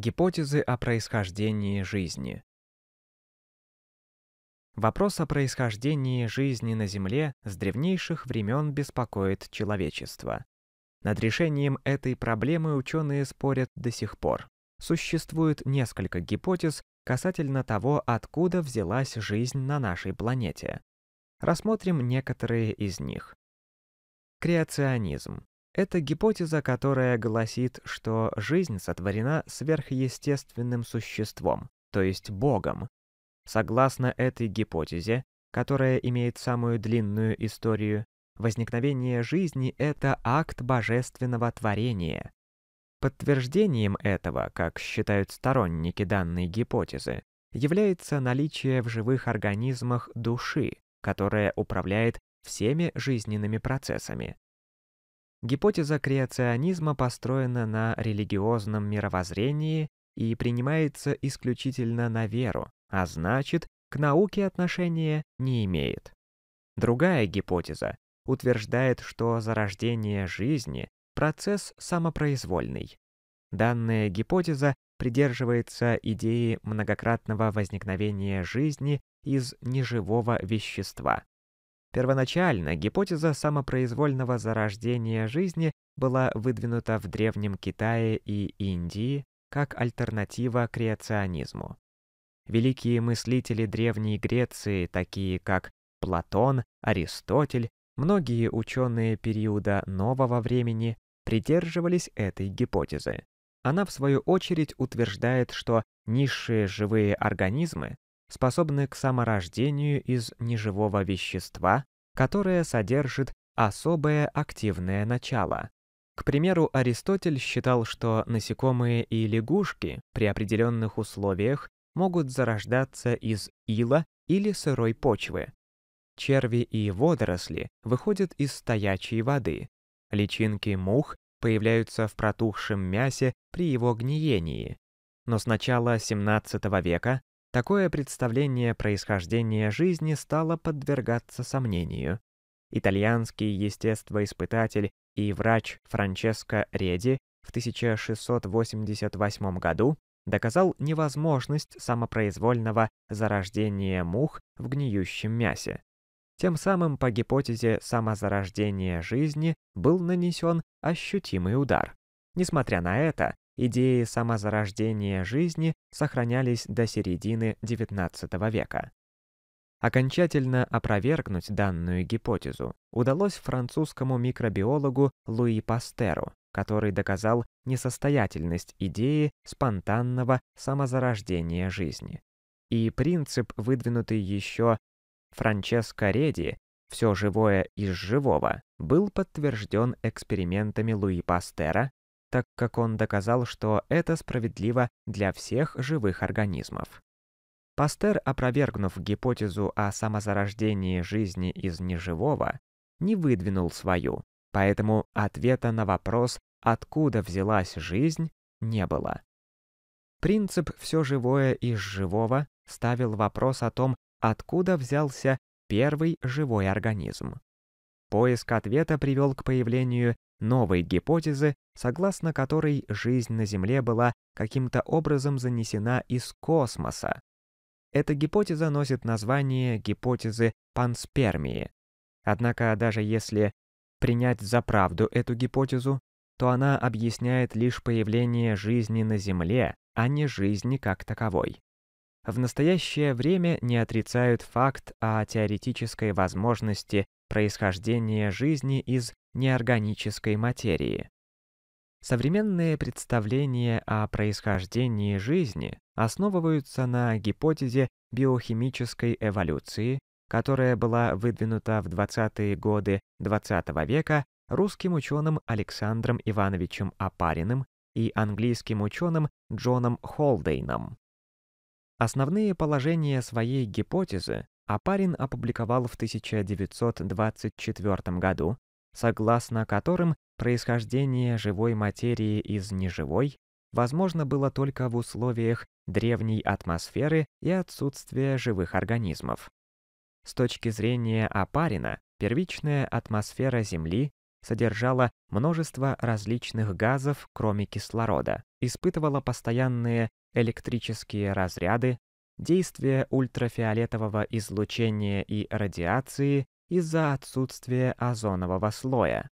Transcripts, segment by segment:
Гипотезы о происхождении жизни. Вопрос о происхождении жизни на Земле с древнейших времен беспокоит человечество. Над решением этой проблемы ученые спорят до сих пор. Существует несколько гипотез касательно того, откуда взялась жизнь на нашей планете. Рассмотрим некоторые из них. Креационизм это гипотеза, которая гласит, что жизнь сотворена сверхъестественным существом, то есть Богом. Согласно этой гипотезе, которая имеет самую длинную историю, возникновение жизни — это акт божественного творения. Подтверждением этого, как считают сторонники данной гипотезы, является наличие в живых организмах души, которая управляет всеми жизненными процессами, Гипотеза креационизма построена на религиозном мировоззрении и принимается исключительно на веру, а значит, к науке отношения не имеет. Другая гипотеза утверждает, что зарождение жизни – процесс самопроизвольный. Данная гипотеза придерживается идеи многократного возникновения жизни из неживого вещества. Первоначально гипотеза самопроизвольного зарождения жизни была выдвинута в Древнем Китае и Индии как альтернатива креационизму. Великие мыслители Древней Греции, такие как Платон, Аристотель, многие ученые периода нового времени придерживались этой гипотезы. Она, в свою очередь, утверждает, что низшие живые организмы способны к саморождению из неживого вещества, которое содержит особое активное начало. К примеру, Аристотель считал, что насекомые и лягушки при определенных условиях могут зарождаться из ила или сырой почвы. Черви и водоросли выходят из стоячей воды. Личинки мух появляются в протухшем мясе при его гниении. Но с начала 17 века Такое представление происхождения жизни стало подвергаться сомнению. Итальянский естествоиспытатель и врач Франческо Реди в 1688 году доказал невозможность самопроизвольного зарождения мух в гниющем мясе. Тем самым по гипотезе самозарождения жизни был нанесен ощутимый удар. Несмотря на это, идеи самозарождения жизни сохранялись до середины XIX века. Окончательно опровергнуть данную гипотезу удалось французскому микробиологу Луи Пастеру, который доказал несостоятельность идеи спонтанного самозарождения жизни. И принцип, выдвинутый еще Франческо Реди, «все живое из живого», был подтвержден экспериментами Луи Пастера так как он доказал, что это справедливо для всех живых организмов. Пастер, опровергнув гипотезу о самозарождении жизни из неживого, не выдвинул свою, поэтому ответа на вопрос, откуда взялась жизнь, не было. Принцип «все живое из живого» ставил вопрос о том, откуда взялся первый живой организм. Поиск ответа привел к появлению новой гипотезы, согласно которой жизнь на Земле была каким-то образом занесена из космоса. Эта гипотеза носит название гипотезы панспермии. Однако даже если принять за правду эту гипотезу, то она объясняет лишь появление жизни на Земле, а не жизни как таковой. В настоящее время не отрицают факт о теоретической возможности происхождения жизни из неорганической материи. Современные представления о происхождении жизни основываются на гипотезе биохимической эволюции, которая была выдвинута в 20-е годы XX -го века русским ученым Александром Ивановичем Апариным и английским ученым Джоном Холдейном. Основные положения своей гипотезы Опарин опубликовал в 1924 году согласно которым происхождение живой материи из неживой возможно было только в условиях древней атмосферы и отсутствия живых организмов. С точки зрения Апарина, первичная атмосфера Земли содержала множество различных газов, кроме кислорода, испытывала постоянные электрические разряды, действие ультрафиолетового излучения и радиации из-за отсутствия озонового слоя.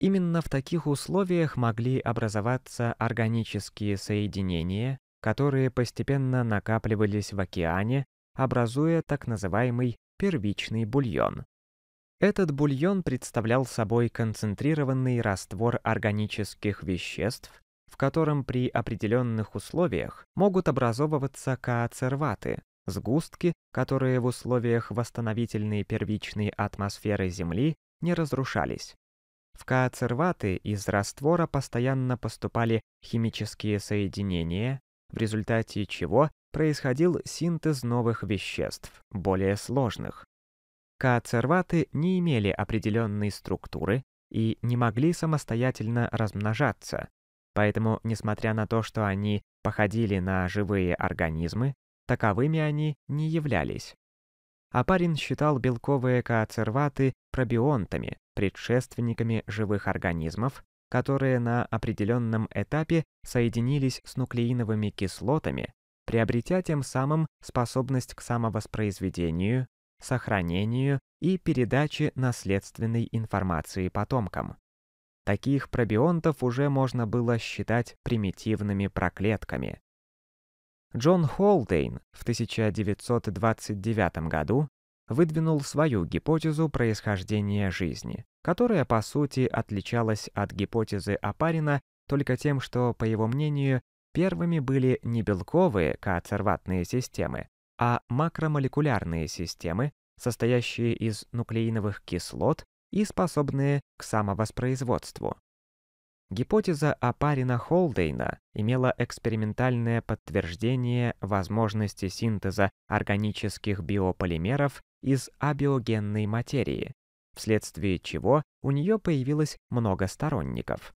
Именно в таких условиях могли образоваться органические соединения, которые постепенно накапливались в океане, образуя так называемый первичный бульон. Этот бульон представлял собой концентрированный раствор органических веществ, в котором при определенных условиях могут образовываться каоцерваты, Сгустки, которые в условиях восстановительной первичной атмосферы Земли не разрушались. В каоцерваты из раствора постоянно поступали химические соединения, в результате чего происходил синтез новых веществ, более сложных. Каоцерваты не имели определенной структуры и не могли самостоятельно размножаться, поэтому, несмотря на то, что они походили на живые организмы, Таковыми они не являлись. Апарин считал белковые коацерваты пробионтами, предшественниками живых организмов, которые на определенном этапе соединились с нуклеиновыми кислотами, приобретя тем самым способность к самовоспроизведению, сохранению и передаче наследственной информации потомкам. Таких пробионтов уже можно было считать примитивными проклетками. Джон Холдейн в 1929 году выдвинул свою гипотезу происхождения жизни, которая, по сути, отличалась от гипотезы Апарина только тем, что, по его мнению, первыми были не белковые кооцерватные системы, а макромолекулярные системы, состоящие из нуклеиновых кислот и способные к самовоспроизводству. Гипотеза Апарина Холдейна имела экспериментальное подтверждение возможности синтеза органических биополимеров из абиогенной материи, вследствие чего у нее появилось много сторонников.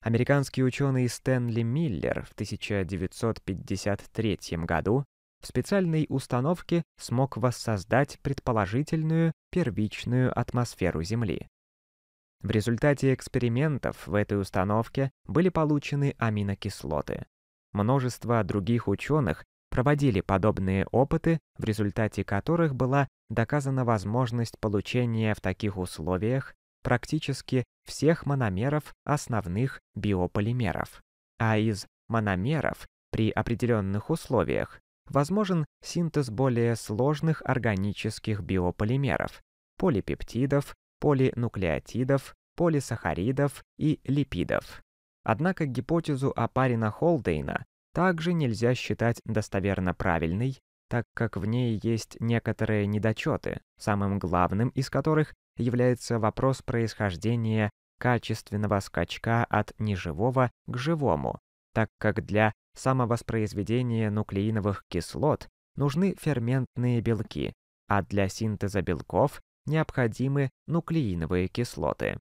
Американский ученый Стэнли Миллер в 1953 году в специальной установке смог воссоздать предположительную первичную атмосферу Земли. В результате экспериментов в этой установке были получены аминокислоты. Множество других ученых проводили подобные опыты, в результате которых была доказана возможность получения в таких условиях практически всех мономеров основных биополимеров. А из мономеров при определенных условиях возможен синтез более сложных органических биополимеров, полипептидов, полинуклеотидов, полисахаридов и липидов. Однако гипотезу о парина Холдейна также нельзя считать достоверно правильной, так как в ней есть некоторые недочеты, самым главным из которых является вопрос происхождения качественного скачка от неживого к живому, так как для самовоспроизведения нуклеиновых кислот нужны ферментные белки, а для синтеза белков необходимы нуклеиновые кислоты.